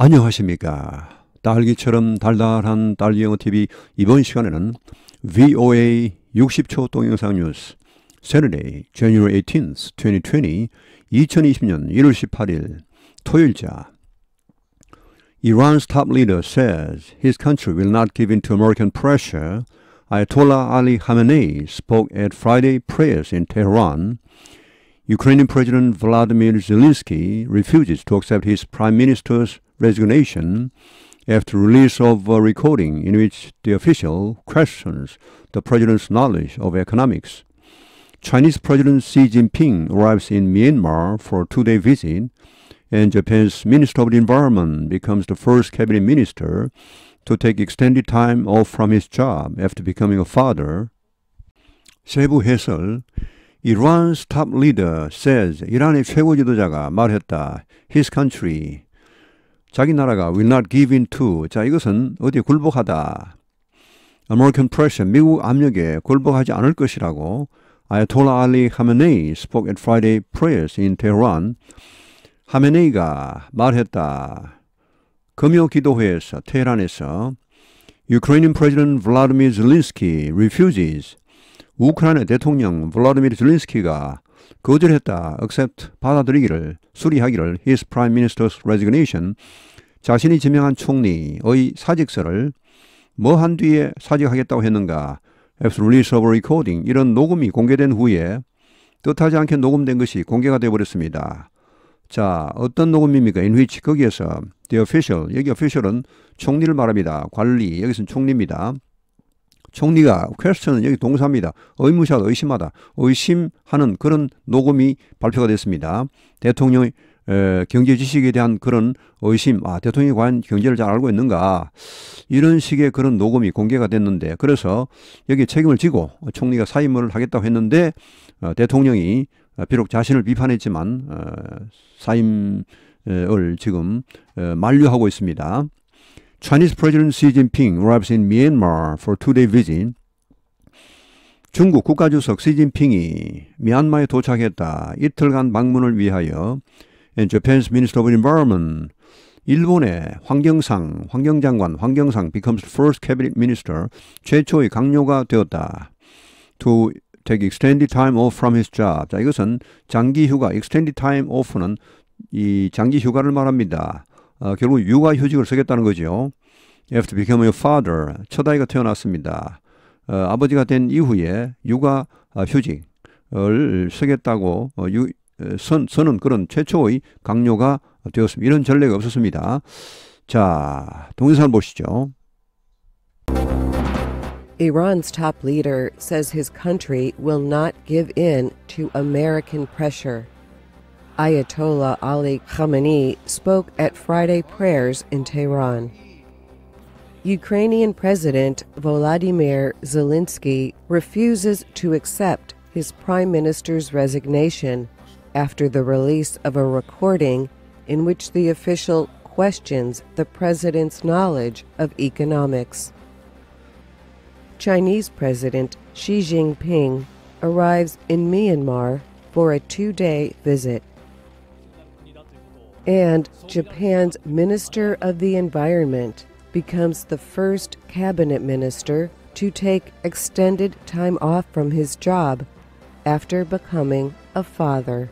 안녕하십니까. 딸기처럼 달달한 딸기영어TV 이번 시간에는 VOA 60초 동영상 뉴스 Saturday, January 18th, 2020 2020년 1월 18일 토요일자 Iran's top leader says his country will not give in to American pressure. Ayatollah Ali Khamenei spoke at Friday prayers in Tehran. Ukrainian President Vladimir Zelensky refuses to accept his prime minister's resignation after release of a recording in which the official questions the president's knowledge of economics. Chinese President Xi Jinping arrives in Myanmar for a two-day visit, and Japan's Minister of the Environment becomes the first cabinet minister to take extended time off from his job after becoming a father. Sebu Hesel, Iran's top leader says Iran의 최고 지도자가 말했다. His country 자기 나라가 will not give in to 자 이것은 어디에 굴복하다. American pressure 미국 압력에 굴복하지 않을 것이라고 아야톨라 알리 하메네이 spoke at Friday prayers in Tehran. 하메네이가 말했다. 금요 기도회에서 테헤란에서 Ukrainian President Vladimir Zelensky refuses 우크라이나 대통령 블라디미르 젤린스키가 거절했다. accept 받아들이기를 수리하기를 his prime minister's resignation 자신이 지명한 총리의 사직서를 뭐 한 뒤에 사직하겠다고 했는가? After release of recording 이런 녹음이 공개된 후에 뜻하지 않게 녹음된 것이 공개가 되어버렸습니다. 자, 어떤 녹음입니까? In which 거기에서 the official 여기 official은 총리를 말합니다. 관리 여기서는 총리입니다. 총리가 퀘스천은 여기 동사입니다. 의무샷 의심하다 의심하는 그런 녹음이 발표가 됐습니다. 대통령의 에, 경제 지식에 대한 그런 의심, 아, 대통령이 과연 경제를 잘 알고 있는가, 이런 식의 그런 녹음이 공개가 됐는데, 그래서 여기 책임을 지고 총리가 사임을 하겠다고 했는데, 어, 대통령이 비록 자신을 비판했지만, 어, 사임을 지금 어, 만류하고 있습니다. Chinese President Xi Jinping arrives in Myanmar for two-day visit. 중국 국가주석 시진핑이 미얀마에 도착했다. 이틀간 방문을 위하여 and Japan's Minister of Environment 일본의 환경상, 환경장관, 환경상 becomes first cabinet minister 최초의 강요가 되었다. To take extended time off from his job. 자, 이것은 장기 휴가, extended time off는 이 장기 휴가를 말합니다. 아, 결국 육아휴직을 쓰겠다는 거죠. You have to become your father. 첫 아이가 태어났습니다. 어, 아버지가 된 이후에 육아휴직을 쓰겠다고 어, 유, 선, 선은 그런 최초의 강요가 되었습니다. 이런 전례가 없었습니다. 자, 동영상 보시죠. Iran's top leader says his country will not give in to American pressure. Ayatollah Ali Khamenei spoke at Friday prayers in Tehran. Ukrainian President Volodymyr Zelensky refuses to accept his prime minister's resignation after the release of a recording in which the official questions the president's knowledge of economics. Chinese President Xi Jinping arrives in Myanmar for a two day visit and Japan's Minister of the Environment becomes the first cabinet minister to take extended time off from his job after becoming a father.